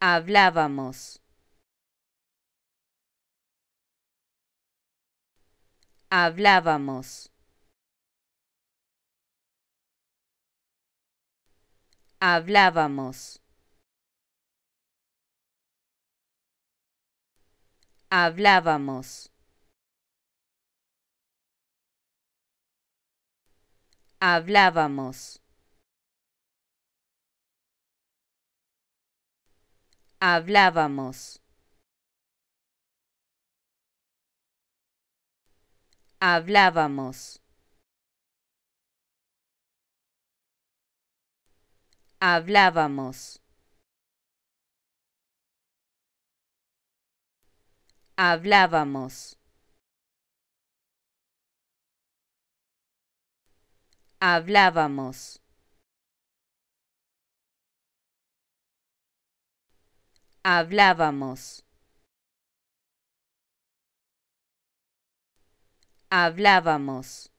hablábamos. Hablábamos. Hablábamos. Hablábamos. Hablábamos. hablábamos. Hablábamos. Hablábamos. Hablábamos. Hablábamos. Hablábamos. Hablábamos.